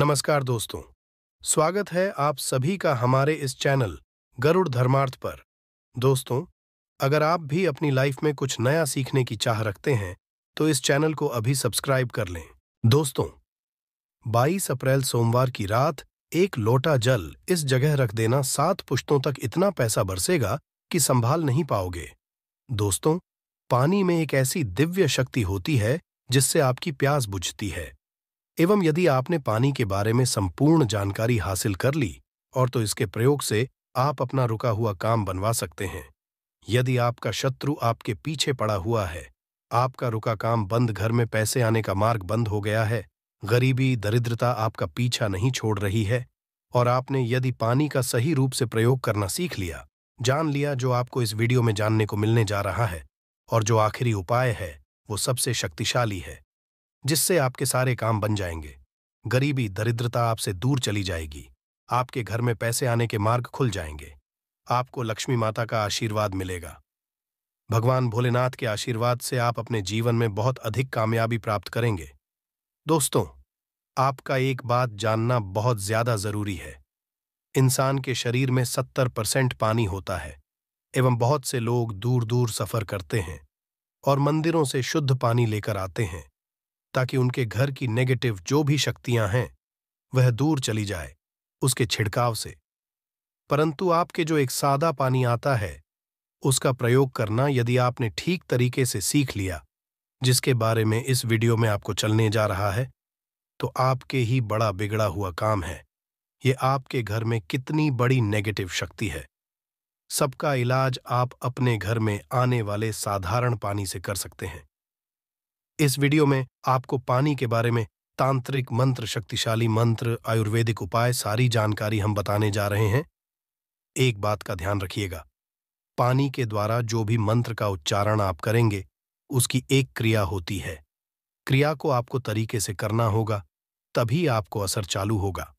नमस्कार दोस्तों स्वागत है आप सभी का हमारे इस चैनल गरुड़ धर्मार्थ पर दोस्तों अगर आप भी अपनी लाइफ में कुछ नया सीखने की चाह रखते हैं तो इस चैनल को अभी सब्सक्राइब कर लें दोस्तों 22 अप्रैल सोमवार की रात एक लोटा जल इस जगह रख देना सात पुश्तों तक इतना पैसा बरसेगा कि संभाल नहीं पाओगे दोस्तों पानी में एक ऐसी दिव्य शक्ति होती है जिससे आपकी प्यास बुझती है एवं यदि आपने पानी के बारे में संपूर्ण जानकारी हासिल कर ली और तो इसके प्रयोग से आप अपना रुका हुआ काम बनवा सकते हैं यदि आपका शत्रु आपके पीछे पड़ा हुआ है आपका रुका काम बंद घर में पैसे आने का मार्ग बंद हो गया है गरीबी दरिद्रता आपका पीछा नहीं छोड़ रही है और आपने यदि पानी का सही रूप से प्रयोग करना सीख लिया जान लिया जो आपको इस वीडियो में जानने को मिलने जा रहा है और जो आखिरी उपाय है वो सबसे शक्तिशाली है जिससे आपके सारे काम बन जाएंगे गरीबी दरिद्रता आपसे दूर चली जाएगी आपके घर में पैसे आने के मार्ग खुल जाएंगे आपको लक्ष्मी माता का आशीर्वाद मिलेगा भगवान भोलेनाथ के आशीर्वाद से आप अपने जीवन में बहुत अधिक कामयाबी प्राप्त करेंगे दोस्तों आपका एक बात जानना बहुत ज्यादा जरूरी है इंसान के शरीर में सत्तर परसेंट पानी होता है एवं बहुत से लोग दूर दूर सफर करते हैं और मंदिरों से शुद्ध पानी लेकर आते हैं ताकि उनके घर की नेगेटिव जो भी शक्तियां हैं वह दूर चली जाए उसके छिड़काव से परंतु आपके जो एक सादा पानी आता है उसका प्रयोग करना यदि आपने ठीक तरीके से सीख लिया जिसके बारे में इस वीडियो में आपको चलने जा रहा है तो आपके ही बड़ा बिगड़ा हुआ काम है ये आपके घर में कितनी बड़ी नेगेटिव शक्ति है सबका इलाज आप अपने घर में आने वाले साधारण पानी से कर सकते हैं इस वीडियो में आपको पानी के बारे में तांत्रिक मंत्र शक्तिशाली मंत्र आयुर्वेदिक उपाय सारी जानकारी हम बताने जा रहे हैं एक बात का ध्यान रखिएगा पानी के द्वारा जो भी मंत्र का उच्चारण आप करेंगे उसकी एक क्रिया होती है क्रिया को आपको तरीके से करना होगा तभी आपको असर चालू होगा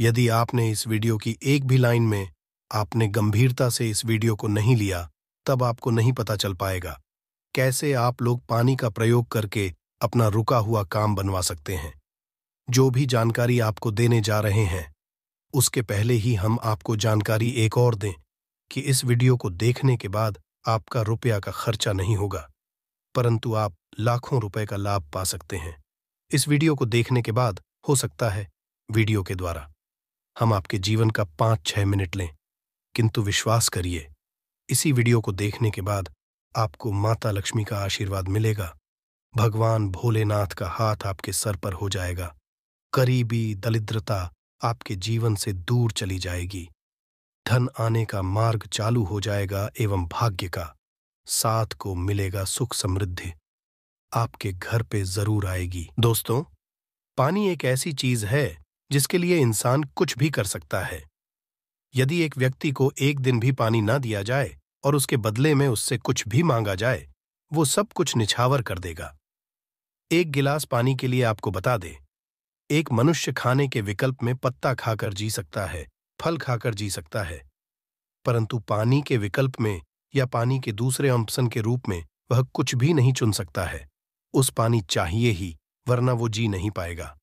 यदि आपने इस वीडियो की एक भी लाइन में आपने गंभीरता से इस वीडियो को नहीं लिया तब आपको नहीं पता चल पाएगा कैसे आप लोग पानी का प्रयोग करके अपना रुका हुआ काम बनवा सकते हैं जो भी जानकारी आपको देने जा रहे हैं उसके पहले ही हम आपको जानकारी एक और दें कि इस वीडियो को देखने के बाद आपका रुपया का खर्चा नहीं होगा परंतु आप लाखों रुपए का लाभ पा सकते हैं इस वीडियो को देखने के बाद हो सकता है वीडियो के द्वारा हम आपके जीवन का पांच छह मिनट लें किंतु विश्वास करिए इसी वीडियो को देखने के बाद आपको माता लक्ष्मी का आशीर्वाद मिलेगा भगवान भोलेनाथ का हाथ आपके सर पर हो जाएगा करीबी दलिद्रता आपके जीवन से दूर चली जाएगी धन आने का मार्ग चालू हो जाएगा एवं भाग्य का साथ को मिलेगा सुख समृद्धि आपके घर पे जरूर आएगी दोस्तों पानी एक ऐसी चीज है जिसके लिए इंसान कुछ भी कर सकता है यदि एक व्यक्ति को एक दिन भी पानी ना दिया जाए और उसके बदले में उससे कुछ भी मांगा जाए वो सब कुछ निछावर कर देगा एक गिलास पानी के लिए आपको बता दे एक मनुष्य खाने के विकल्प में पत्ता खाकर जी सकता है फल खाकर जी सकता है परंतु पानी के विकल्प में या पानी के दूसरे ऑप्शन के रूप में वह कुछ भी नहीं चुन सकता है उस पानी चाहिए ही वरना वो जी नहीं पाएगा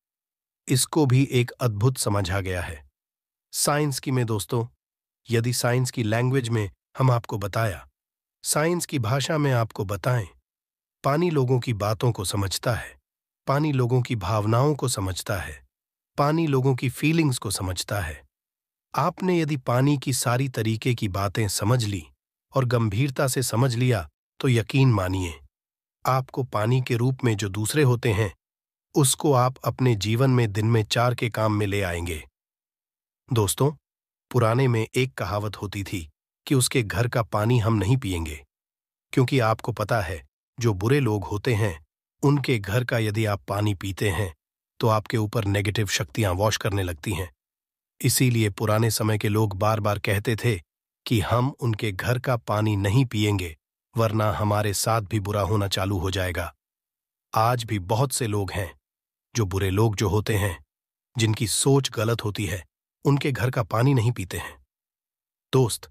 इसको भी एक अद्भुत समझा गया है साइंस की में दोस्तों यदि साइंस की लैंग्वेज में हम आपको बताया साइंस की भाषा में आपको बताएं पानी लोगों की बातों को समझता है पानी लोगों की भावनाओं को समझता है पानी लोगों की फीलिंग्स को समझता है आपने यदि पानी की सारी तरीके की बातें समझ ली और गंभीरता से समझ लिया तो यकीन मानिए आपको पानी के रूप में जो दूसरे होते हैं उसको आप अपने जीवन में दिन में चार के काम में ले आएंगे दोस्तों पुराने में एक कहावत होती थी कि उसके घर का पानी हम नहीं पियेंगे क्योंकि आपको पता है जो बुरे लोग होते हैं उनके घर का यदि आप पानी पीते हैं तो आपके ऊपर नेगेटिव शक्तियां वॉश करने लगती हैं इसीलिए पुराने समय के लोग बार बार कहते थे कि हम उनके घर का पानी नहीं पियेंगे वरना हमारे साथ भी बुरा होना चालू हो जाएगा आज भी बहुत से लोग हैं जो बुरे लोग जो होते हैं जिनकी सोच गलत होती है उनके घर का पानी नहीं पीते हैं दोस्त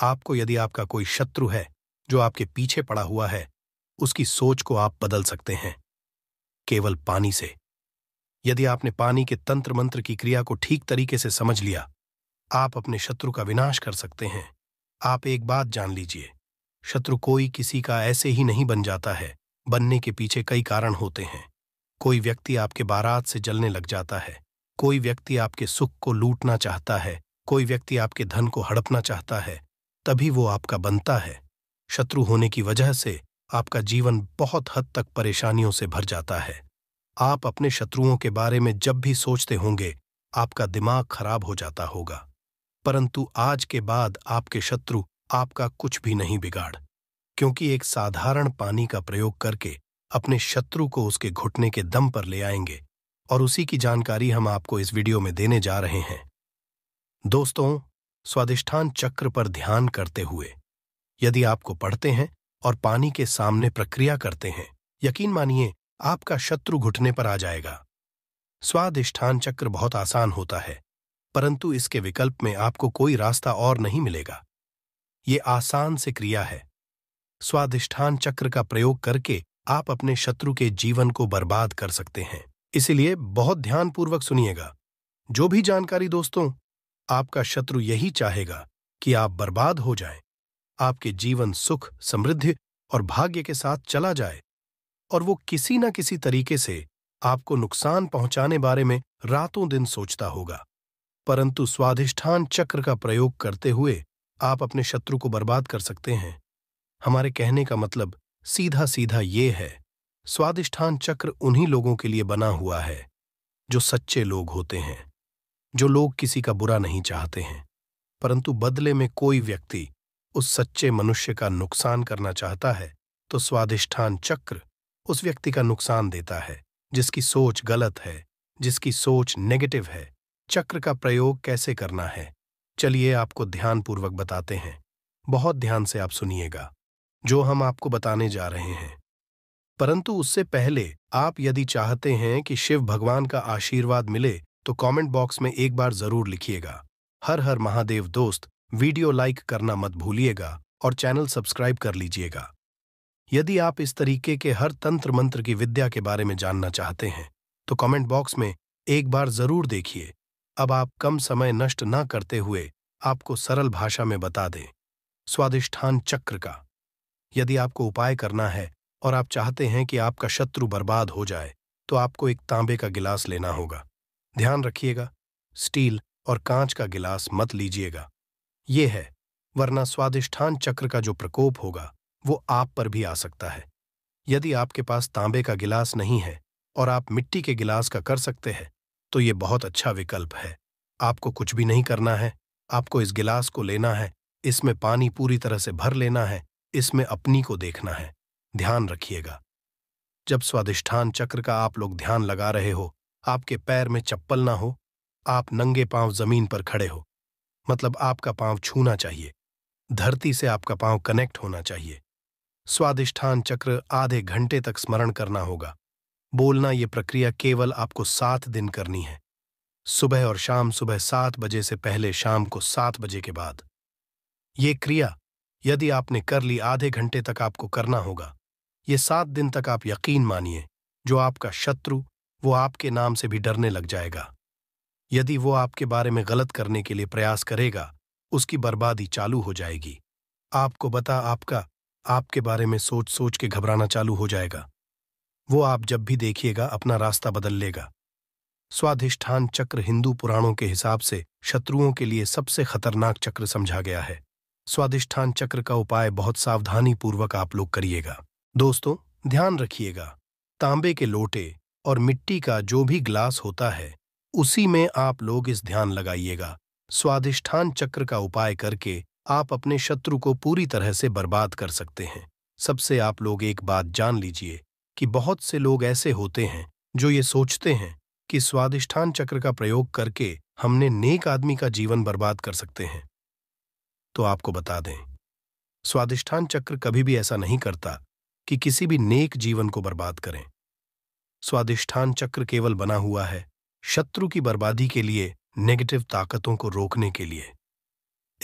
आपको यदि आपका कोई शत्रु है जो आपके पीछे पड़ा हुआ है उसकी सोच को आप बदल सकते हैं केवल पानी से यदि आपने पानी के तंत्र मंत्र की क्रिया को ठीक तरीके से समझ लिया आप अपने शत्रु का विनाश कर सकते हैं आप एक बात जान लीजिए शत्रु कोई किसी का ऐसे ही नहीं बन जाता है बनने के पीछे कई कारण होते हैं कोई व्यक्ति आपके बारात से जलने लग जाता है कोई व्यक्ति आपके सुख को लूटना चाहता है कोई व्यक्ति आपके धन को हड़पना चाहता है तभी वो आपका बनता है शत्रु होने की वजह से आपका जीवन बहुत हद तक परेशानियों से भर जाता है आप अपने शत्रुओं के बारे में जब भी सोचते होंगे आपका दिमाग खराब हो जाता होगा परंतु आज के बाद आपके शत्रु आपका कुछ भी नहीं बिगाड़ क्योंकि एक साधारण पानी का प्रयोग करके अपने शत्रु को उसके घुटने के दम पर ले आएंगे और उसी की जानकारी हम आपको इस वीडियो में देने जा रहे हैं दोस्तों स्वादिष्ठान चक्र पर ध्यान करते हुए यदि आपको पढ़ते हैं और पानी के सामने प्रक्रिया करते हैं यकीन मानिए आपका शत्रु घुटने पर आ जाएगा स्वादिष्ठान चक्र बहुत आसान होता है परंतु इसके विकल्प में आपको कोई रास्ता और नहीं मिलेगा ये आसान से क्रिया है स्वादिष्ठान चक्र का प्रयोग करके आप अपने शत्रु के जीवन को बर्बाद कर सकते हैं इसलिए बहुत ध्यानपूर्वक सुनिएगा जो भी जानकारी दोस्तों आपका शत्रु यही चाहेगा कि आप बर्बाद हो जाएं, आपके जीवन सुख समृद्धि और भाग्य के साथ चला जाए और वो किसी न किसी तरीके से आपको नुकसान पहुंचाने बारे में रातों दिन सोचता होगा परंतु स्वाधिष्ठान चक्र का प्रयोग करते हुए आप अपने शत्रु को बर्बाद कर सकते हैं हमारे कहने का मतलब सीधा सीधा ये है स्वादिष्ठान चक्र उन्हीं लोगों के लिए बना हुआ है जो सच्चे लोग होते हैं जो लोग किसी का बुरा नहीं चाहते हैं परंतु बदले में कोई व्यक्ति उस सच्चे मनुष्य का नुकसान करना चाहता है तो स्वाधिष्ठान चक्र उस व्यक्ति का नुकसान देता है जिसकी सोच गलत है जिसकी सोच नेगेटिव है चक्र का प्रयोग कैसे करना है चलिए आपको ध्यानपूर्वक बताते हैं बहुत ध्यान से आप सुनिएगा जो हम आपको बताने जा रहे हैं परंतु उससे पहले आप यदि चाहते हैं कि शिव भगवान का आशीर्वाद मिले तो कमेंट बॉक्स में एक बार जरूर लिखिएगा हर हर महादेव दोस्त वीडियो लाइक करना मत भूलिएगा और चैनल सब्सक्राइब कर लीजिएगा यदि आप इस तरीके के हर तंत्र मंत्र की विद्या के बारे में जानना चाहते हैं तो कमेंट बॉक्स में एक बार जरूर देखिए अब आप कम समय नष्ट न करते हुए आपको सरल भाषा में बता दें स्वादिष्ठान चक्र का यदि आपको उपाय करना है और आप चाहते हैं कि आपका शत्रु बर्बाद हो जाए तो आपको एक तांबे का गिलास लेना होगा ध्यान रखिएगा स्टील और कांच का गिलास मत लीजिएगा ये है वरना स्वादिष्ठान चक्र का जो प्रकोप होगा वो आप पर भी आ सकता है यदि आपके पास तांबे का गिलास नहीं है और आप मिट्टी के गिलास का कर सकते हैं तो ये बहुत अच्छा विकल्प है आपको कुछ भी नहीं करना है आपको इस गिलास को लेना है इसमें पानी पूरी तरह से भर लेना है इसमें अपनी को देखना है ध्यान रखिएगा जब स्वादिष्ठान चक्र का आप लोग ध्यान लगा रहे हो आपके पैर में चप्पल ना हो आप नंगे पांव जमीन पर खड़े हो मतलब आपका पांव छूना चाहिए धरती से आपका पांव कनेक्ट होना चाहिए स्वादिष्ठान चक्र आधे घंटे तक स्मरण करना होगा बोलना ये प्रक्रिया केवल आपको सात दिन करनी है सुबह और शाम सुबह सात बजे से पहले शाम को सात बजे के बाद ये क्रिया यदि आपने कर ली आधे घंटे तक आपको करना होगा ये सात दिन तक आप यकीन मानिए जो आपका शत्रु वो आपके नाम से भी डरने लग जाएगा यदि वो आपके बारे में गलत करने के लिए प्रयास करेगा उसकी बर्बादी चालू हो जाएगी आपको बता आपका आपके बारे में सोच सोच के घबराना चालू हो जाएगा वो आप जब भी देखिएगा अपना रास्ता बदल लेगा स्वाधिष्ठान चक्र हिंदू पुराणों के हिसाब से शत्रुओं के लिए सबसे खतरनाक चक्र समझा गया है स्वाधिष्ठान चक्र का उपाय बहुत सावधानी पूर्वक आप लोग करिएगा दोस्तों ध्यान रखिएगा तांबे के लोटे और मिट्टी का जो भी ग्लास होता है उसी में आप लोग इस ध्यान लगाइएगा स्वादिष्ठान चक्र का उपाय करके आप अपने शत्रु को पूरी तरह से बर्बाद कर सकते हैं सबसे आप लोग एक बात जान लीजिए कि बहुत से लोग ऐसे होते हैं जो ये सोचते हैं कि स्वादिष्ठान चक्र का प्रयोग करके हमने नेक आदमी का जीवन बर्बाद कर सकते हैं तो आपको बता दें स्वादिष्ठान चक्र कभी भी ऐसा नहीं करता कि किसी भी नेक जीवन को बर्बाद करें स्वादिष्ठान चक्र केवल बना हुआ है शत्रु की बर्बादी के लिए नेगेटिव ताकतों को रोकने के लिए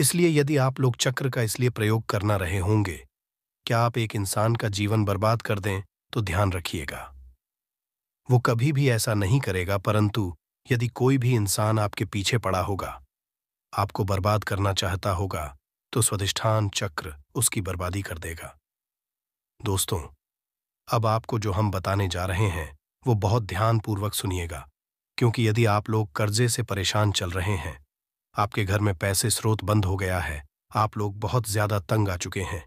इसलिए यदि आप लोग चक्र का इसलिए प्रयोग करना रहे होंगे क्या आप एक इंसान का जीवन बर्बाद कर दें तो ध्यान रखिएगा वो कभी भी ऐसा नहीं करेगा परंतु यदि कोई भी इंसान आपके पीछे पड़ा होगा आपको बर्बाद करना चाहता होगा तो स्वाधिष्ठान चक्र उसकी बर्बादी कर देगा दोस्तों अब आपको जो हम बताने जा रहे हैं वो बहुत ध्यानपूर्वक सुनिएगा क्योंकि यदि आप लोग कर्जे से परेशान चल रहे हैं आपके घर में पैसे स्रोत बंद हो गया है आप लोग बहुत ज्यादा तंग आ चुके हैं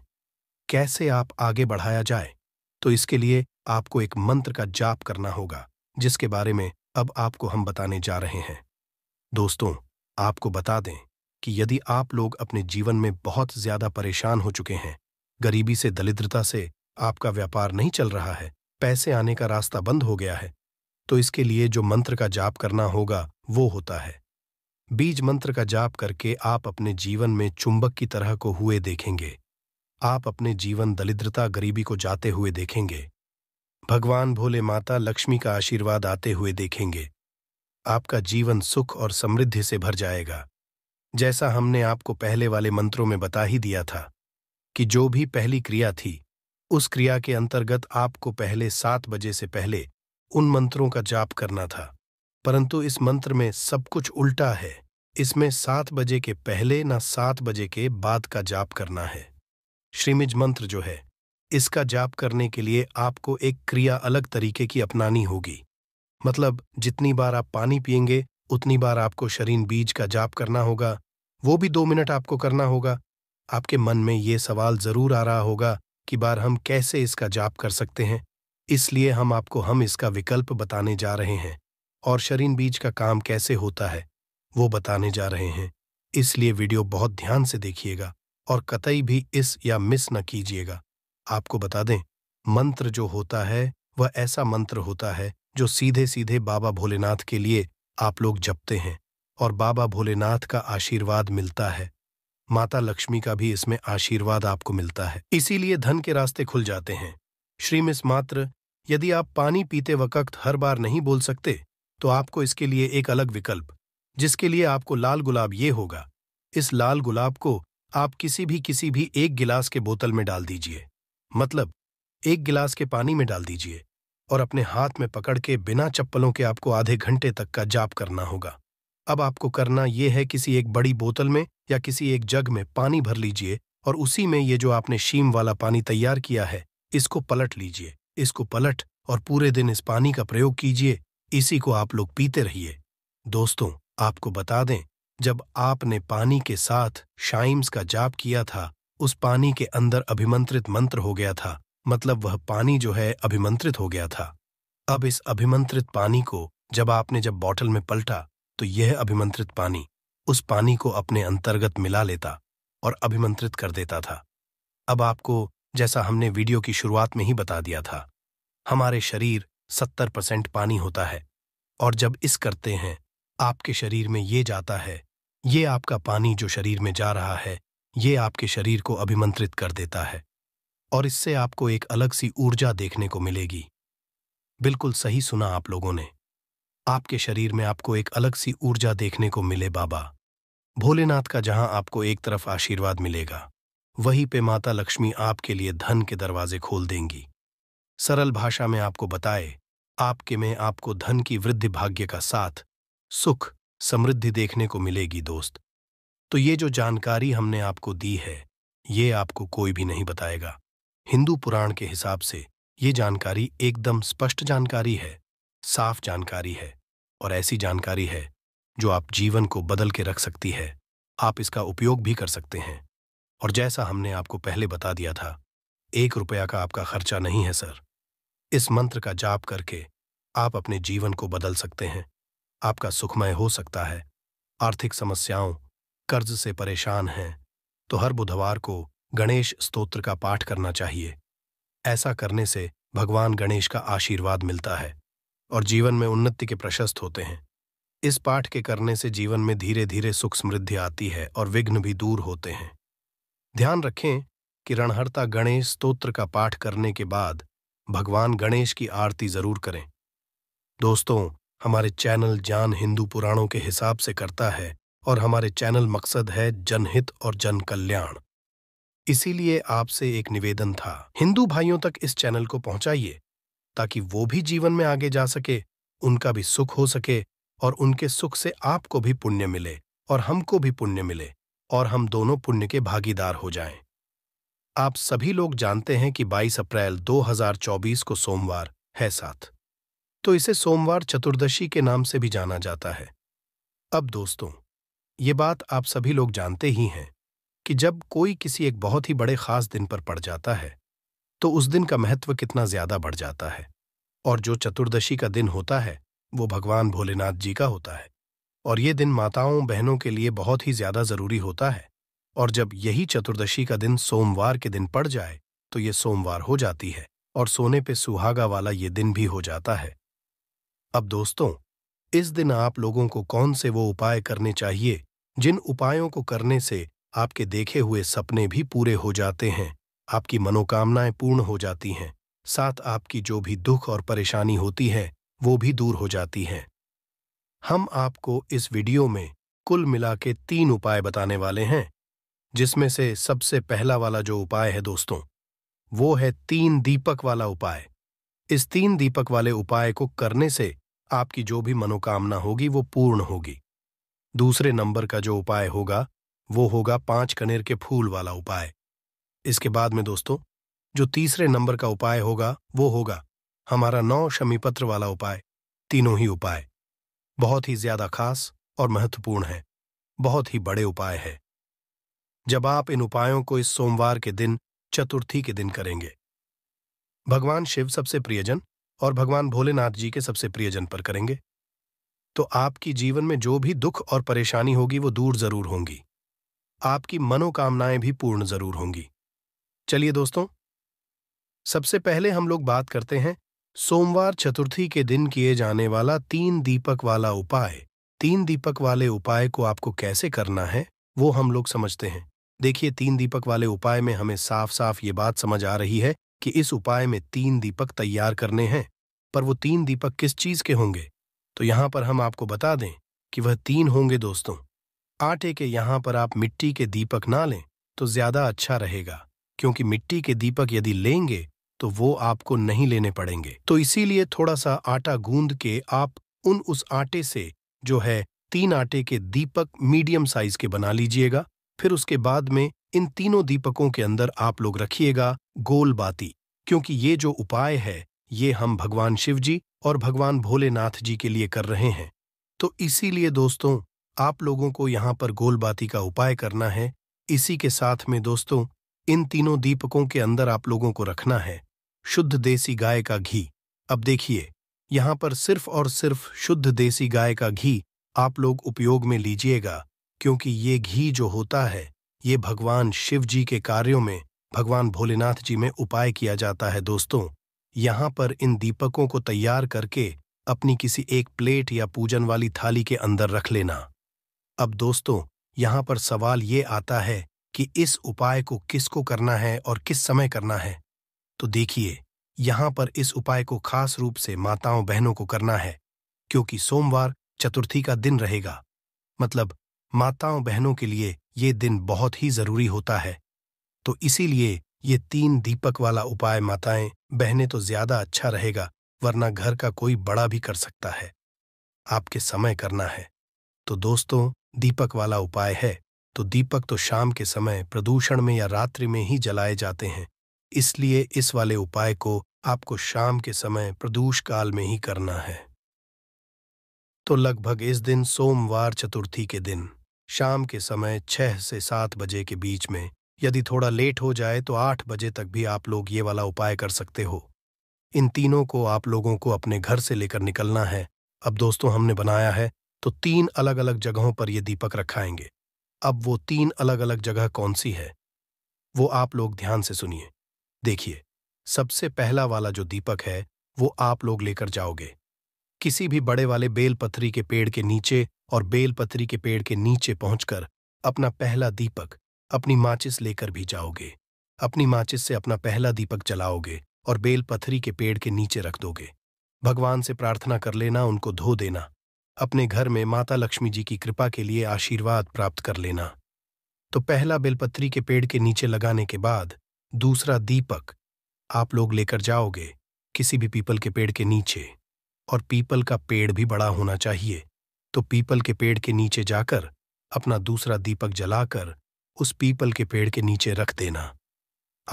कैसे आप आगे बढ़ाया जाए तो इसके लिए आपको एक मंत्र का जाप करना होगा जिसके बारे में अब आपको हम बताने जा रहे हैं दोस्तों आपको बता दें कि यदि आप लोग अपने जीवन में बहुत ज्यादा परेशान हो चुके हैं गरीबी से दलिद्रता से आपका व्यापार नहीं चल रहा है पैसे आने का रास्ता बंद हो गया है तो इसके लिए जो मंत्र का जाप करना होगा वो होता है बीज मंत्र का जाप करके आप अपने जीवन में चुंबक की तरह को हुए देखेंगे आप अपने जीवन दलिद्रता गरीबी को जाते हुए देखेंगे भगवान भोले माता लक्ष्मी का आशीर्वाद आते हुए देखेंगे आपका जीवन सुख और समृद्धि से भर जाएगा जैसा हमने आपको पहले वाले मंत्रों में बता ही दिया था कि जो भी पहली क्रिया थी उस क्रिया के अंतर्गत आपको पहले सात बजे से पहले उन मंत्रों का जाप करना था परंतु इस मंत्र में सब कुछ उल्टा है इसमें सात बजे के पहले ना सात बजे के बाद का जाप करना है श्रीमिज मंत्र जो है इसका जाप करने के लिए आपको एक क्रिया अलग तरीके की अपनानी होगी मतलब जितनी बार आप पानी पियेंगे उतनी बार आपको शरीन बीज का जाप करना होगा वो भी दो मिनट आपको करना होगा आपके मन में ये सवाल जरूर आ रहा होगा की बार हम कैसे इसका जाप कर सकते हैं इसलिए हम आपको हम इसका विकल्प बताने जा रहे हैं और शरीन बीज का काम कैसे होता है वो बताने जा रहे हैं इसलिए वीडियो बहुत ध्यान से देखिएगा और कतई भी इस या मिस न कीजिएगा आपको बता दें मंत्र जो होता है वह ऐसा मंत्र होता है जो सीधे सीधे बाबा भोलेनाथ के लिए आप लोग जपते हैं और बाबा भोलेनाथ का आशीर्वाद मिलता है माता लक्ष्मी का भी इसमें आशीर्वाद आपको मिलता है इसीलिए धन के रास्ते खुल जाते हैं श्रीमिस मात्र यदि आप पानी पीते वक्त हर बार नहीं बोल सकते तो आपको इसके लिए एक अलग विकल्प जिसके लिए आपको लाल गुलाब ये होगा इस लाल गुलाब को आप किसी भी किसी भी एक गिलास के बोतल में डाल दीजिए मतलब एक गिलास के पानी में डाल दीजिए और अपने हाथ में पकड़ के बिना चप्पलों के आपको आधे घंटे तक का जाप करना होगा अब आपको करना यह है किसी एक बड़ी बोतल में या किसी एक जग में पानी भर लीजिए और उसी में ये जो आपने शीम वाला पानी तैयार किया है इसको पलट लीजिए इसको पलट और पूरे दिन इस पानी का प्रयोग कीजिए इसी को आप लोग पीते रहिए दोस्तों आपको बता दें जब आपने पानी के साथ शाइम्स का जाप किया था उस पानी के अंदर अभिमंत्रित मंत्र हो गया था मतलब वह पानी जो है अभिमंत्रित हो गया था अब इस अभिमंत्रित पानी को जब आपने जब बॉटल में पलटा तो यह अभिमंत्रित पानी उस पानी को अपने अंतर्गत मिला लेता और अभिमंत्रित कर देता था अब आपको जैसा हमने वीडियो की शुरुआत में ही बता दिया था हमारे शरीर सत्तर परसेंट पानी होता है और जब इस करते हैं आपके शरीर में ये जाता है ये आपका पानी जो शरीर में जा रहा है ये आपके शरीर को अभिमंत्रित कर देता है और इससे आपको एक अलग सी ऊर्जा देखने को मिलेगी बिल्कुल सही सुना आप लोगों ने आपके शरीर में आपको एक अलग सी ऊर्जा देखने को मिले बाबा भोलेनाथ का जहां आपको एक तरफ आशीर्वाद मिलेगा वहीं पे माता लक्ष्मी आपके लिए धन के दरवाजे खोल देंगी सरल भाषा में आपको बताए आपके में आपको धन की वृद्धि भाग्य का साथ सुख समृद्धि देखने को मिलेगी दोस्त तो ये जो जानकारी हमने आपको दी है ये आपको कोई भी नहीं बताएगा हिंदू पुराण के हिसाब से ये जानकारी एकदम स्पष्ट जानकारी है साफ जानकारी है और ऐसी जानकारी है जो आप जीवन को बदल के रख सकती है आप इसका उपयोग भी कर सकते हैं और जैसा हमने आपको पहले बता दिया था एक रुपया का आपका खर्चा नहीं है सर इस मंत्र का जाप करके आप अपने जीवन को बदल सकते हैं आपका सुखमय हो सकता है आर्थिक समस्याओं कर्ज से परेशान हैं तो हर बुधवार को गणेश स्तोत्र का पाठ करना चाहिए ऐसा करने से भगवान गणेश का आशीर्वाद मिलता है और जीवन में उन्नति के प्रशस्त होते हैं इस पाठ के करने से जीवन में धीरे धीरे सुख समृद्धि आती है और विघ्न भी दूर होते हैं ध्यान रखें कि रणहर्ता गणेश स्तोत्र का पाठ करने के बाद भगवान गणेश की आरती जरूर करें दोस्तों हमारे चैनल जान हिंदू पुराणों के हिसाब से करता है और हमारे चैनल मकसद है जनहित और जन कल्याण इसीलिए आपसे एक निवेदन था हिंदू भाइयों तक इस चैनल को पहुंचाइए ताकि वो भी जीवन में आगे जा सके उनका भी सुख हो सके और उनके सुख से आपको भी पुण्य मिले और हमको भी पुण्य मिले और हम दोनों पुण्य के भागीदार हो जाएं। आप सभी लोग जानते हैं कि 22 अप्रैल 2024 को सोमवार है साथ तो इसे सोमवार चतुर्दशी के नाम से भी जाना जाता है अब दोस्तों ये बात आप सभी लोग जानते ही हैं कि जब कोई किसी एक बहुत ही बड़े खास दिन पर पड़ जाता है तो उस दिन का महत्व कितना ज्यादा बढ़ जाता है और जो चतुर्दशी का दिन होता है वो भगवान भोलेनाथ जी का होता है और ये दिन माताओं बहनों के लिए बहुत ही ज्यादा जरूरी होता है और जब यही चतुर्दशी का दिन सोमवार के दिन पड़ जाए तो ये सोमवार हो जाती है और सोने पे सुहागा वाला ये दिन भी हो जाता है अब दोस्तों इस दिन आप लोगों को कौन से वो उपाय करने चाहिए जिन उपायों को करने से आपके देखे हुए सपने भी पूरे हो जाते हैं आपकी मनोकामनाएं पूर्ण हो जाती हैं साथ आपकी जो भी दुख और परेशानी होती है वो भी दूर हो जाती हैं हम आपको इस वीडियो में कुल मिला के तीन उपाय बताने वाले हैं जिसमें से सबसे पहला वाला जो उपाय है दोस्तों वो है तीन दीपक वाला उपाय इस तीन दीपक वाले उपाय को करने से आपकी जो भी मनोकामना होगी वो पूर्ण होगी दूसरे नंबर का जो उपाय होगा वो होगा पांच कनेर के फूल वाला उपाय इसके बाद में दोस्तों जो तीसरे नंबर का उपाय होगा वो होगा हमारा नौ शमीपत्र वाला उपाय तीनों ही उपाय बहुत ही ज्यादा खास और महत्वपूर्ण है बहुत ही बड़े उपाय है जब आप इन उपायों को इस सोमवार के दिन चतुर्थी के दिन करेंगे भगवान शिव सबसे प्रियजन और भगवान भोलेनाथ जी के सबसे प्रियजन पर करेंगे तो आपकी जीवन में जो भी दुख और परेशानी होगी वो दूर जरूर होंगी आपकी मनोकामनाएं भी पूर्ण जरूर होंगी चलिए दोस्तों सबसे पहले हम लोग बात करते हैं सोमवार चतुर्थी के दिन किए जाने वाला तीन दीपक वाला उपाय तीन दीपक वाले उपाय को आपको कैसे करना है वो हम लोग समझते हैं देखिए तीन दीपक वाले उपाय में हमें साफ साफ ये बात समझ आ रही है कि इस उपाय में तीन दीपक तैयार करने हैं पर वो तीन दीपक किस चीज के होंगे तो यहां पर हम आपको बता दें कि वह तीन होंगे दोस्तों आटे के यहां पर आप मिट्टी के दीपक ना लें तो ज्यादा अच्छा रहेगा क्योंकि मिट्टी के दीपक यदि लेंगे तो वो आपको नहीं लेने पड़ेंगे तो इसीलिए थोड़ा सा आटा गूंद के आप उन उस आटे से जो है तीन आटे के दीपक मीडियम साइज के बना लीजिएगा फिर उसके बाद में इन तीनों दीपकों के अंदर आप लोग रखिएगा गोल बाती क्योंकि ये जो उपाय है ये हम भगवान शिव जी और भगवान भोलेनाथ जी के लिए कर रहे हैं तो इसीलिए दोस्तों आप लोगों को यहाँ पर गोलबाती का उपाय करना है इसी के साथ में दोस्तों इन तीनों दीपकों के अंदर आप लोगों को रखना है शुद्ध देसी गाय का घी अब देखिए यहाँ पर सिर्फ और सिर्फ शुद्ध देसी गाय का घी आप लोग उपयोग में लीजिएगा क्योंकि ये घी जो होता है ये भगवान शिव जी के कार्यों में भगवान भोलेनाथ जी में उपाय किया जाता है दोस्तों यहाँ पर इन दीपकों को तैयार करके अपनी किसी एक प्लेट या पूजन वाली थाली के अंदर रख लेना अब दोस्तों यहाँ पर सवाल ये आता है कि इस उपाय को किसको करना है और किस समय करना है तो देखिए यहां पर इस उपाय को खास रूप से माताओं बहनों को करना है क्योंकि सोमवार चतुर्थी का दिन रहेगा मतलब माताओं बहनों के लिए ये दिन बहुत ही जरूरी होता है तो इसीलिए ये तीन दीपक वाला उपाय माताएं बहने तो ज्यादा अच्छा रहेगा वरना घर का कोई बड़ा भी कर सकता है आपके समय करना है तो दोस्तों दीपक वाला उपाय है तो दीपक तो शाम के समय प्रदूषण में या रात्रि में ही जलाए जाते हैं इसलिए इस वाले उपाय को आपको शाम के समय प्रदूष काल में ही करना है तो लगभग इस दिन सोमवार चतुर्थी के दिन शाम के समय छह से सात बजे के बीच में यदि थोड़ा लेट हो जाए तो आठ बजे तक भी आप लोग ये वाला उपाय कर सकते हो इन तीनों को आप लोगों को अपने घर से लेकर निकलना है अब दोस्तों हमने बनाया है तो तीन अलग अलग जगहों पर ये दीपक रखाएंगे अब वो तीन अलग अलग जगह कौन सी है वो आप लोग ध्यान से सुनिए देखिए सबसे पहला वाला जो दीपक है वो आप लोग लेकर जाओगे किसी भी बड़े वाले बेलपत्री के पेड़ के नीचे और बेलपथरी के पेड़ के नीचे पहुंचकर अपना पहला दीपक अपनी माचिस लेकर भी जाओगे अपनी माचिस से अपना पहला दीपक जलाओगे और बेलपथरी के पेड़ के नीचे रख दोगे भगवान से प्रार्थना कर लेना उनको धो देना अपने घर में माता लक्ष्मी जी की कृपा के लिए आशीर्वाद प्राप्त कर लेना तो पहला बेलपत्री के पेड़ के नीचे लगाने के बाद दूसरा दीपक आप लोग लेकर जाओगे किसी भी पीपल के पेड़ के नीचे और पीपल का पेड़ भी बड़ा होना चाहिए तो पीपल के पेड़ के नीचे जाकर अपना दूसरा दीपक जलाकर उस पीपल के पेड़ के नीचे रख देना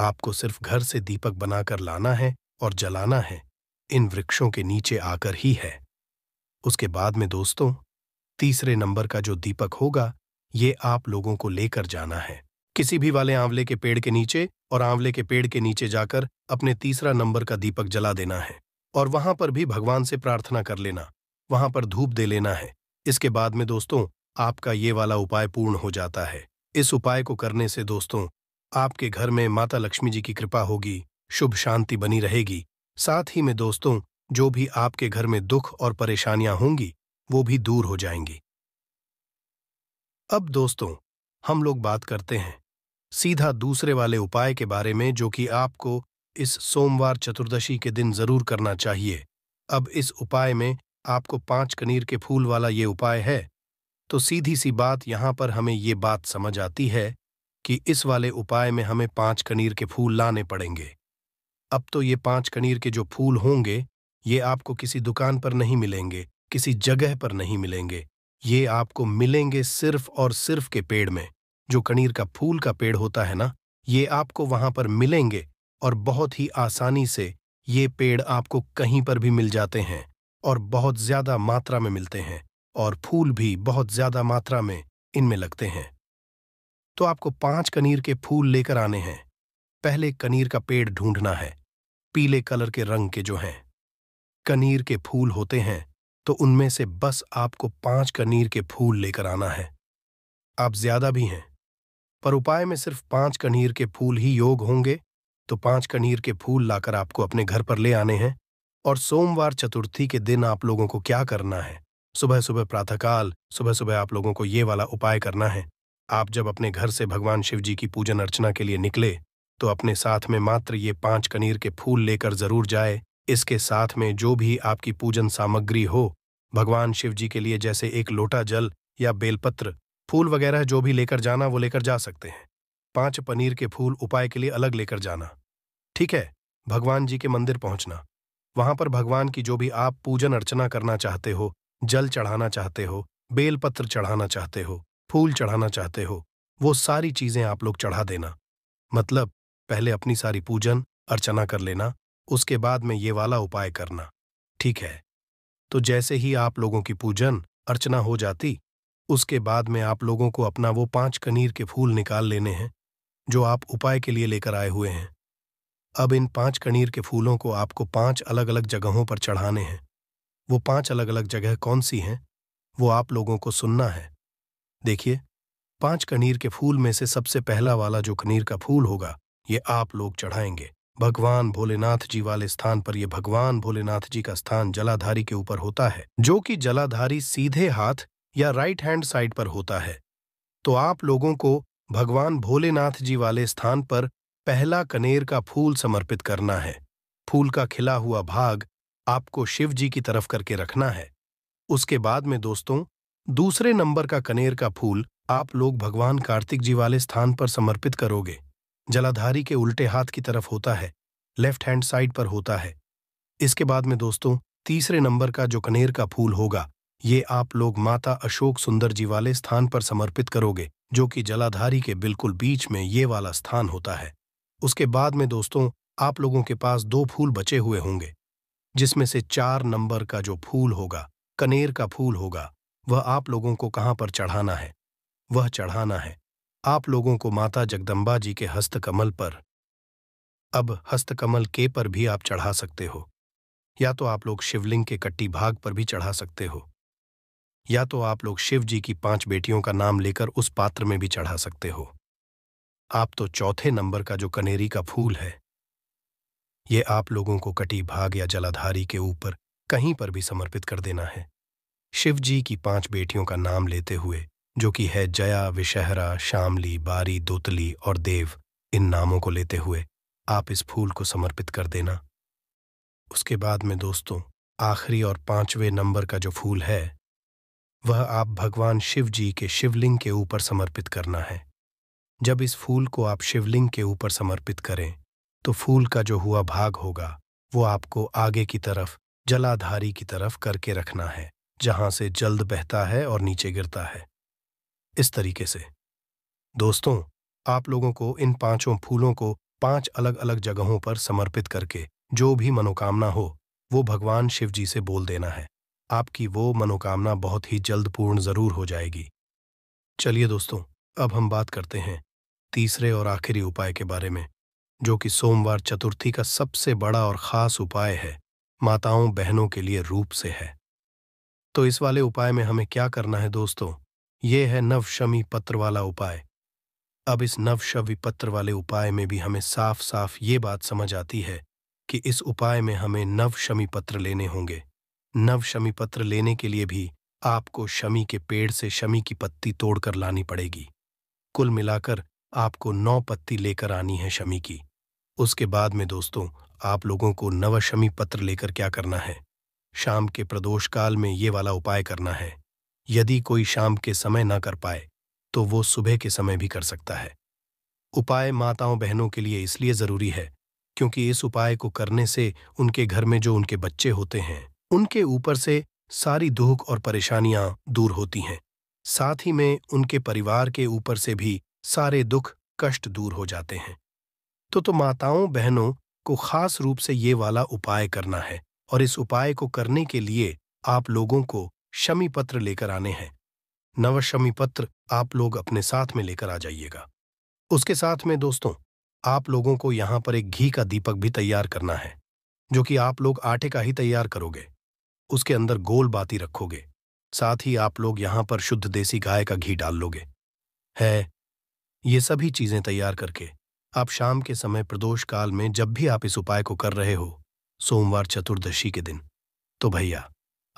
आपको सिर्फ घर से दीपक बनाकर लाना है और जलाना है इन वृक्षों के नीचे आकर ही है उसके बाद में दोस्तों तीसरे नंबर का जो दीपक होगा ये आप लोगों को लेकर जाना है किसी भी वाले आंवले के पेड़ के नीचे और आंवले के पेड़ के नीचे जाकर अपने तीसरा नंबर का दीपक जला देना है और वहां पर भी भगवान से प्रार्थना कर लेना वहां पर धूप दे लेना है इसके बाद में दोस्तों आपका ये वाला उपाय पूर्ण हो जाता है इस उपाय को करने से दोस्तों आपके घर में माता लक्ष्मी जी की कृपा होगी शुभ शांति बनी रहेगी साथ ही में दोस्तों जो भी आपके घर में दुख और परेशानियां होंगी वो भी दूर हो जाएंगी अब दोस्तों हम लोग बात करते हैं सीधा दूसरे वाले उपाय के बारे में जो कि आपको इस सोमवार चतुर्दशी के दिन जरूर करना चाहिए अब इस उपाय में आपको पांच कनीर के फूल वाला ये उपाय है तो सीधी सी बात यहां पर हमें ये बात समझ आती है कि इस वाले उपाय में हमें पांच कनीर के फूल लाने पड़ेंगे अब तो ये पांच कनीर के जो फूल होंगे ये आपको किसी दुकान पर नहीं मिलेंगे किसी जगह पर नहीं मिलेंगे ये आपको मिलेंगे सिर्फ और सिर्फ के पेड़ में जो कनीर का फूल का पेड़ होता है ना ये आपको वहां पर मिलेंगे और बहुत ही आसानी से ये पेड़ आपको कहीं पर भी मिल जाते हैं और बहुत ज्यादा मात्रा में मिलते हैं और फूल भी बहुत ज्यादा मात्रा में इनमें लगते हैं तो आपको पांच कनीर के फूल लेकर आने हैं पहले कनीर का पेड़ ढूंढना है पीले कलर के रंग के जो हैं कनीर के फूल होते हैं तो उनमें से बस आपको पांच कनीर के फूल लेकर आना है आप ज्यादा भी हैं पर उपाय में सिर्फ पांच कनीर के फूल ही योग होंगे तो पांच कनीर के फूल लाकर आपको अपने घर पर ले आने हैं और सोमवार चतुर्थी के दिन आप लोगों को क्या करना है सुबह सुबह प्रातःकाल सुबह सुबह आप लोगों को ये वाला उपाय करना है आप जब अपने घर से भगवान शिव जी की पूजन अर्चना के लिए निकले तो अपने साथ में मात्र ये पांच कनीर के फूल लेकर जरूर जाए इसके साथ में जो भी आपकी पूजन सामग्री हो भगवान शिव जी के लिए जैसे एक लोटा जल या बेलपत्र फूल वगैरह जो भी लेकर जाना वो लेकर जा सकते हैं पांच पनीर के फूल उपाय के लिए अलग लेकर जाना ठीक है भगवान जी के मंदिर पहुंचना वहां पर भगवान की जो भी आप पूजन अर्चना करना चाहते हो जल चढ़ाना चाहते हो बेलपत्र चढ़ाना चाहते हो फूल चढ़ाना चाहते हो वो सारी चीजें आप लोग चढ़ा देना मतलब पहले अपनी सारी पूजन अर्चना कर लेना उसके बाद में ये वाला उपाय करना ठीक है तो जैसे ही आप लोगों की पूजन अर्चना हो जाती उसके बाद में आप लोगों को अपना वो पांच कनीर के फूल निकाल लेने हैं जो आप उपाय के लिए लेकर आए हुए हैं अब इन पांच कनीर के फूलों को आपको पांच अलग अलग जगहों पर चढ़ाने हैं वो पांच अलग अलग जगह कौन सी हैं वो आप लोगों को सुनना है देखिए पांच कनीर के फूल में से सबसे पहला वाला जो कनीर का फूल होगा ये आप लोग चढ़ाएंगे भगवान भोलेनाथ जी वाले स्थान पर यह भगवान भोलेनाथ जी का स्थान जलाधारी के ऊपर होता है जो कि जलाधारी सीधे हाथ या राइट हैंड साइड पर होता है तो आप लोगों को भगवान भोलेनाथ जी वाले स्थान पर पहला कनेर का फूल समर्पित करना है फूल का खिला हुआ भाग आपको शिव जी की तरफ करके रखना है उसके बाद में दोस्तों दूसरे नंबर का कनेर का फूल आप लोग भगवान कार्तिक जी वाले स्थान पर समर्पित करोगे जलाधारी के उल्टे हाथ की तरफ होता है लेफ्ट हैंड साइड पर होता है इसके बाद में दोस्तों तीसरे नंबर का जो कनेर का फूल होगा ये आप लोग माता अशोक सुंदर जी वाले स्थान पर समर्पित करोगे जो कि जलाधारी के बिल्कुल बीच में ये वाला स्थान होता है उसके बाद में दोस्तों आप लोगों के पास दो फूल बचे हुए होंगे जिसमें से चार नंबर का जो फूल होगा कनेर का फूल होगा वह आप लोगों को कहाँ पर चढ़ाना है वह चढ़ाना है आप लोगों को माता जगदम्बा जी के हस्तकमल पर अब हस्तकमल के पर भी आप चढ़ा सकते हो या तो आप लोग शिवलिंग के कट्टी भाग पर भी चढ़ा सकते हो या तो आप लोग शिव जी की पांच बेटियों का नाम लेकर उस पात्र में भी चढ़ा सकते हो आप तो चौथे नंबर का जो कनेरी का फूल है ये आप लोगों को कटी भाग या जलाधारी के ऊपर कहीं पर भी समर्पित कर देना है शिव जी की पांच बेटियों का नाम लेते हुए जो कि है जया विशहरा शामली बारी दोतली और देव इन नामों को लेते हुए आप इस फूल को समर्पित कर देना उसके बाद में दोस्तों आखिरी और पांचवें नंबर का जो फूल है वह आप भगवान शिव जी के शिवलिंग के ऊपर समर्पित करना है जब इस फूल को आप शिवलिंग के ऊपर समर्पित करें तो फूल का जो हुआ भाग होगा वो आपको आगे की तरफ जलाधारी की तरफ करके रखना है जहां से जल्द बहता है और नीचे गिरता है इस तरीके से दोस्तों आप लोगों को इन पांचों फूलों को पांच अलग अलग जगहों पर समर्पित करके जो भी मनोकामना हो वो भगवान शिव जी से बोल देना है आपकी वो मनोकामना बहुत ही जल्द पूर्ण जरूर हो जाएगी चलिए दोस्तों अब हम बात करते हैं तीसरे और आखिरी उपाय के बारे में जो कि सोमवार चतुर्थी का सबसे बड़ा और खास उपाय है माताओं बहनों के लिए रूप से है तो इस वाले उपाय में हमें क्या करना है दोस्तों ये है नवशमी पत्र वाला उपाय अब इस नवशवि पत्र वाले उपाय में भी हमें साफ साफ ये बात समझ आती है कि इस उपाय में हमें नवशमी पत्र लेने होंगे नवशमी पत्र लेने के लिए भी आपको शमी के पेड़ से शमी की पत्ती तोड़कर लानी पड़ेगी कुल मिलाकर आपको नौ पत्ती लेकर आनी है शमी की उसके बाद में दोस्तों आप लोगों को नवशमी पत्र लेकर क्या करना है शाम के प्रदोष काल में ये वाला उपाय करना है यदि कोई शाम के समय न कर पाए तो वो सुबह के समय भी कर सकता है उपाय माताओं बहनों के लिए इसलिए जरूरी है क्योंकि इस उपाय को करने से उनके घर में जो उनके बच्चे होते हैं उनके ऊपर से सारी दुख और परेशानियां दूर होती हैं साथ ही में उनके परिवार के ऊपर से भी सारे दुख कष्ट दूर हो जाते हैं तो तो माताओं बहनों को खास रूप से ये वाला उपाय करना है और इस उपाय को करने के लिए आप लोगों को शमी पत्र लेकर आने हैं नव शमी पत्र आप लोग अपने साथ में लेकर आ जाइएगा उसके साथ में दोस्तों आप लोगों को यहां पर एक घी का दीपक भी तैयार करना है जो कि आप लोग आटे का ही तैयार करोगे उसके अंदर गोल बाती रखोगे साथ ही आप लोग यहां पर शुद्ध देसी गाय का घी डाल लोगे है ये सभी चीजें तैयार करके आप शाम के समय प्रदोष काल में जब भी आप इस उपाय को कर रहे हो सोमवार चतुर्दशी के दिन तो भैया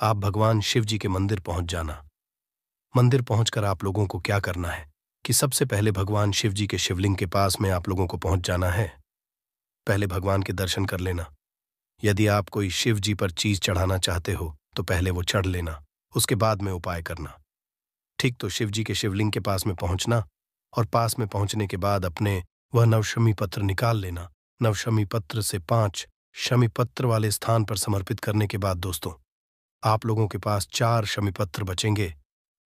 आप भगवान शिव जी के मंदिर पहुंच जाना मंदिर पहुंचकर आप लोगों को क्या करना है कि सबसे पहले भगवान शिव जी के शिवलिंग के पास में आप लोगों को पहुंच जाना है पहले भगवान के दर्शन कर लेना यदि आप कोई शिव जी पर चीज चढ़ाना चाहते हो तो पहले वो चढ़ लेना उसके बाद में उपाय करना ठीक तो शिव जी के शिवलिंग के पास में पहुंचना और पास में पहुंचने के बाद अपने वह नवशमी पत्र निकाल लेना नवशमी पत्र से पांच शमी पत्र वाले स्थान पर समर्पित करने के बाद दोस्तों आप लोगों के पास चार शमीपत्र बचेंगे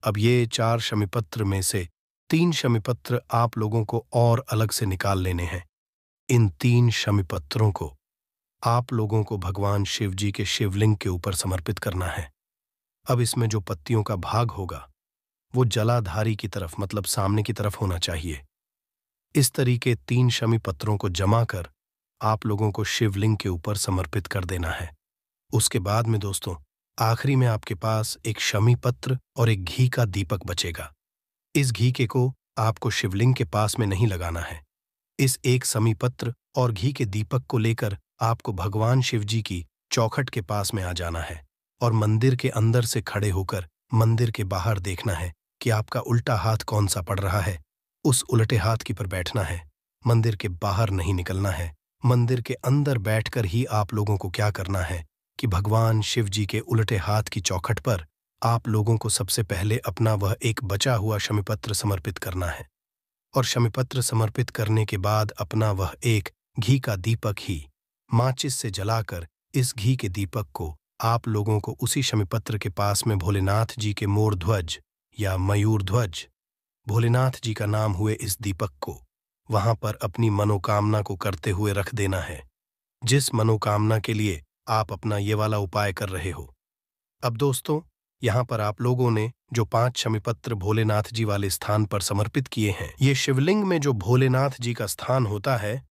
अब ये चार शमीपत्र में से तीन शमीपत्र आप लोगों को और अलग से निकाल लेने हैं इन तीन शमीपत्रों को आप लोगों को भगवान शिव जी के शिवलिंग के ऊपर समर्पित करना है अब इसमें जो पत्तियों का भाग होगा वो जलाधारी की तरफ मतलब सामने की तरफ होना चाहिए इस तरीके तीन शमी पत्रों को जमा कर आप लोगों को शिवलिंग के ऊपर समर्पित कर देना है उसके बाद में दोस्तों आखिरी में आपके पास एक शमी पत्र और एक घी का दीपक बचेगा इस घी के को आपको शिवलिंग के पास में नहीं लगाना है इस एक समी पत्र और घी के दीपक को लेकर आपको भगवान शिवजी की चौखट के पास में आ जाना है और मंदिर के अंदर से खड़े होकर मंदिर के बाहर देखना है कि आपका उल्टा हाथ कौन सा पड़ रहा है उस उल्टे हाथ की पर बैठना है मंदिर के बाहर नहीं निकलना है मंदिर के अंदर बैठकर ही आप लोगों को क्या करना है कि भगवान शिव जी के उलटे हाथ की चौखट पर आप लोगों को सबसे पहले अपना वह एक बचा हुआ शमीपत्र समर्पित करना है और शमीपत्र समर्पित करने के बाद अपना वह एक घी का दीपक ही माचिस से जलाकर इस घी के दीपक को आप लोगों को उसी शमीपत्र के पास में भोलेनाथ जी के मोर ध्वज या मयूर ध्वज भोलेनाथ जी का नाम हुए इस दीपक को वहां पर अपनी मनोकामना को करते हुए रख देना है जिस मनोकामना के लिए आप अपना ये वाला उपाय कर रहे हो अब दोस्तों यहाँ पर आप लोगों ने जो पांच शमीपत्र भोलेनाथ जी वाले स्थान पर समर्पित किए हैं ये शिवलिंग में जो भोलेनाथ जी का स्थान होता है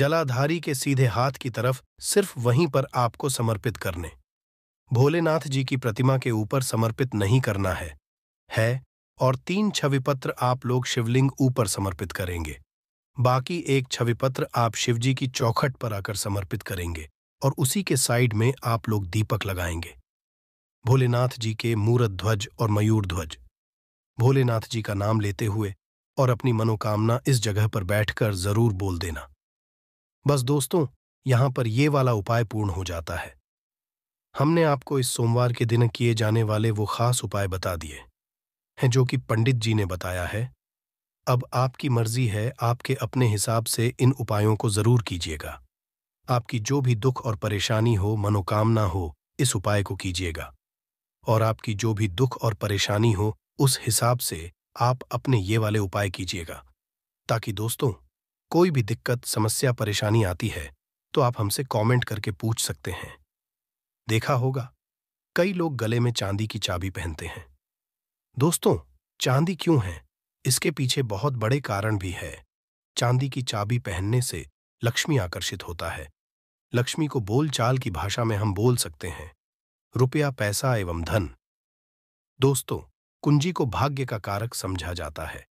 जलाधारी के सीधे हाथ की तरफ सिर्फ वहीं पर आपको समर्पित करने भोलेनाथ जी की प्रतिमा के ऊपर समर्पित नहीं करना है है और तीन छविपत्र आप लोग शिवलिंग ऊपर समर्पित करेंगे बाकी एक छविपत्र आप शिवजी की चौखट पर आकर समर्पित करेंगे और उसी के साइड में आप लोग दीपक लगाएंगे भोलेनाथ जी के मूरत ध्वज और मयूर ध्वज भोलेनाथ जी का नाम लेते हुए और अपनी मनोकामना इस जगह पर बैठकर जरूर बोल देना बस दोस्तों यहां पर ये वाला उपाय पूर्ण हो जाता है हमने आपको इस सोमवार के दिन किए जाने वाले वो खास उपाय बता दिए हैं जो कि पंडित जी ने बताया है अब आपकी मर्जी है आपके अपने हिसाब से इन उपायों को जरूर कीजिएगा आपकी जो भी दुख और परेशानी हो मनोकामना हो इस उपाय को कीजिएगा और आपकी जो भी दुख और परेशानी हो उस हिसाब से आप अपने ये वाले उपाय कीजिएगा ताकि दोस्तों कोई भी दिक्कत समस्या परेशानी आती है तो आप हमसे कमेंट करके पूछ सकते हैं देखा होगा कई लोग गले में चांदी की चाबी पहनते हैं दोस्तों चांदी क्यों है इसके पीछे बहुत बड़े कारण भी है चांदी की चाबी पहनने से लक्ष्मी आकर्षित होता है लक्ष्मी को बोलचाल की भाषा में हम बोल सकते हैं रुपया पैसा एवं धन दोस्तों कुंजी को भाग्य का कारक समझा जाता है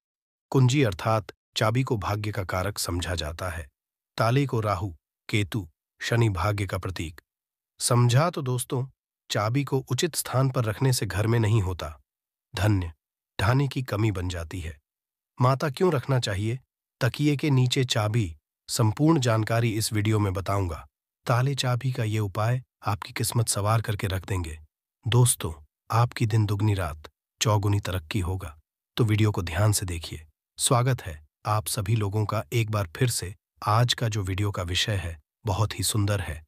कुंजी अर्थात चाबी को भाग्य का कारक समझा जाता है ताले को राहु केतु शनि भाग्य का प्रतीक समझा तो दोस्तों चाबी को उचित स्थान पर रखने से घर में नहीं होता धन्य ढाने की कमी बन जाती है माता क्यों रखना चाहिए तकिए के नीचे चाबी संपूर्ण जानकारी इस वीडियो में बताऊंगा ताले चाबी का ये उपाय आपकी किस्मत सवार करके रख देंगे दोस्तों आपकी दिन दुगनी रात चौगुनी तरक्की होगा तो वीडियो को ध्यान से देखिए स्वागत है आप सभी लोगों का एक बार फिर से आज का जो वीडियो का विषय है बहुत ही सुंदर है